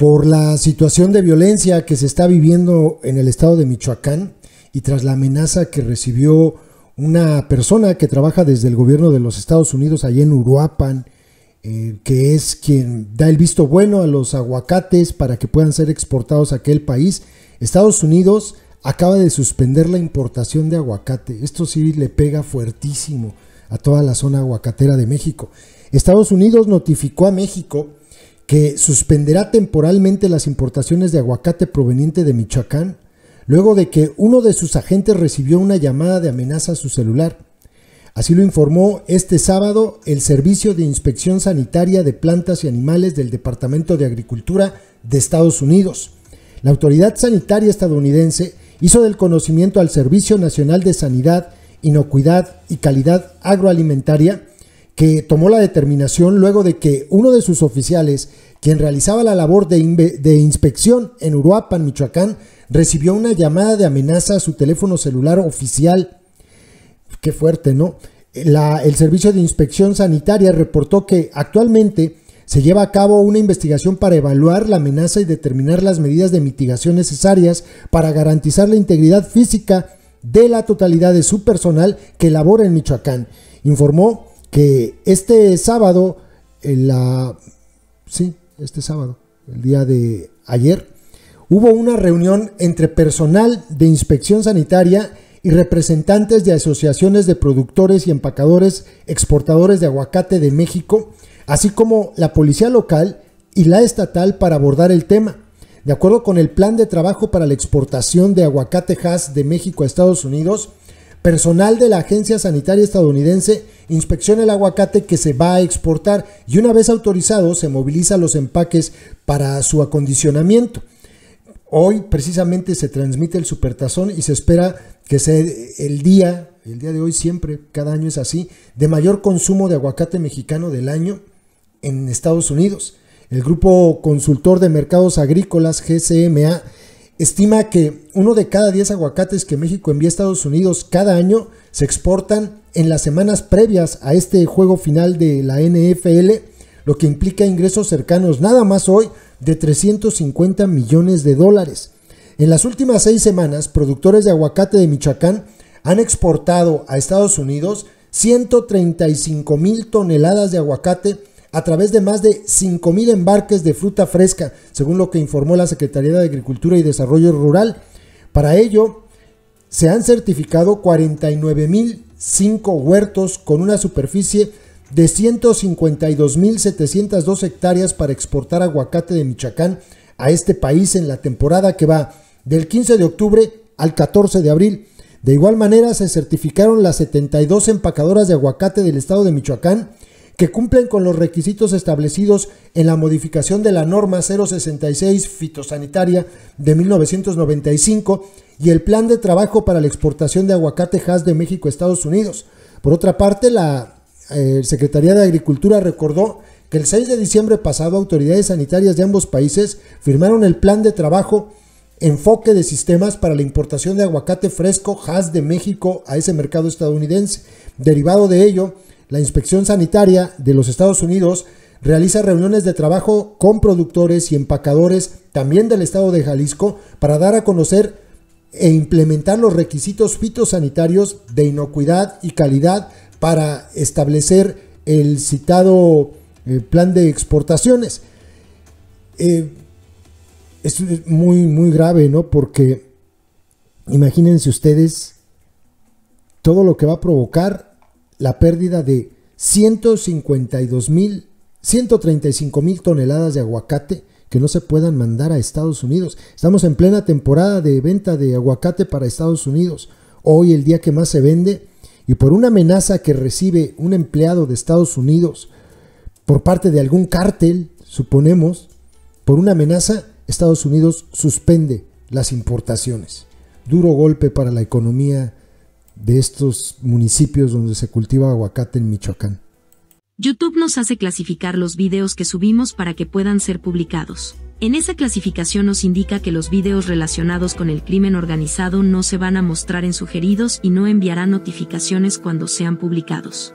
por la situación de violencia que se está viviendo en el estado de Michoacán y tras la amenaza que recibió una persona que trabaja desde el gobierno de los Estados Unidos allá en Uruapan, eh, que es quien da el visto bueno a los aguacates para que puedan ser exportados a aquel país, Estados Unidos acaba de suspender la importación de aguacate. Esto sí le pega fuertísimo a toda la zona aguacatera de México. Estados Unidos notificó a México que suspenderá temporalmente las importaciones de aguacate proveniente de Michoacán, luego de que uno de sus agentes recibió una llamada de amenaza a su celular. Así lo informó este sábado el Servicio de Inspección Sanitaria de Plantas y Animales del Departamento de Agricultura de Estados Unidos. La autoridad sanitaria estadounidense hizo del conocimiento al Servicio Nacional de Sanidad, Inocuidad y Calidad Agroalimentaria que tomó la determinación luego de que uno de sus oficiales, quien realizaba la labor de, inspección en Uruapan, Michoacán, recibió una llamada de amenaza a su teléfono celular oficial. Qué fuerte, ¿no? el Servicio de Inspección Sanitaria reportó que actualmente se lleva a cabo una investigación para evaluar la amenaza y determinar las medidas de mitigación necesarias para garantizar la integridad física de la totalidad de su personal que labora en Michoacán, informó que este sábado, la, sí, este sábado, el día de ayer, hubo una reunión entre personal de inspección sanitaria y representantes de asociaciones de productores y empacadores exportadores de aguacate de México, así como la policía local y la estatal para abordar el tema. De acuerdo con el plan de trabajo para la exportación de aguacate Hass de México a Estados Unidos, personal de la Agencia Sanitaria Estadounidense inspecciona el aguacate que se va a exportar y una vez autorizado se moviliza los empaques para su acondicionamiento. Hoy precisamente se transmite el supertazón y se espera que sea el día, el día de hoy siempre, cada año es así, de mayor consumo de aguacate mexicano del año en Estados Unidos. El grupo consultor de mercados agrícolas GCMA estima que uno de cada 10 aguacates que México envía a Estados Unidos cada año se exportan en las semanas previas a este juego final de la NFL, lo que implica ingresos cercanos nada más hoy de 350 millones de dólares. En las últimas seis semanas, productores de aguacate de Michoacán han exportado a Estados Unidos 135 mil toneladas de aguacate a través de más de 5 mil embarques de fruta fresca, según lo que informó la Secretaría de Agricultura y Desarrollo Rural. Para ello, se han certificado 49.005 huertos con una superficie de 152.702 hectáreas para exportar aguacate de Michoacán a este país en la temporada que va del 15 de octubre al 14 de abril. De igual manera se certificaron las 72 empacadoras de aguacate del estado de Michoacán que cumplen con los requisitos establecidos en la modificación de la norma 066 fitosanitaria de 1995 y el plan de trabajo para la exportación de aguacate Hass de México a Estados Unidos. Por otra parte, la eh, Secretaría de Agricultura recordó que el 6 de diciembre pasado autoridades sanitarias de ambos países firmaron el plan de trabajo enfoque de sistemas para la importación de aguacate fresco Has de México a ese mercado estadounidense. Derivado de ello, la Inspección Sanitaria de los Estados Unidos realiza reuniones de trabajo con productores y empacadores también del estado de Jalisco para dar a conocer e implementar los requisitos fitosanitarios de inocuidad y calidad para establecer el citado eh, plan de exportaciones. esto eh, es muy, muy grave, ¿no? Porque imagínense ustedes todo lo que va a provocar la pérdida de 152 mil, 135 mil toneladas de aguacate que no se puedan mandar a Estados Unidos. Estamos en plena temporada de venta de aguacate para Estados Unidos. Hoy el día que más se vende y por una amenaza que recibe un empleado de Estados Unidos por parte de algún cártel, suponemos, por una amenaza, Estados Unidos suspende las importaciones. Duro golpe para la economía de estos municipios donde se cultiva aguacate en Michoacán. YouTube nos hace clasificar los videos que subimos para que puedan ser publicados. En esa clasificación nos indica que los videos relacionados con el crimen organizado no se van a mostrar en sugeridos y no enviará notificaciones cuando sean publicados.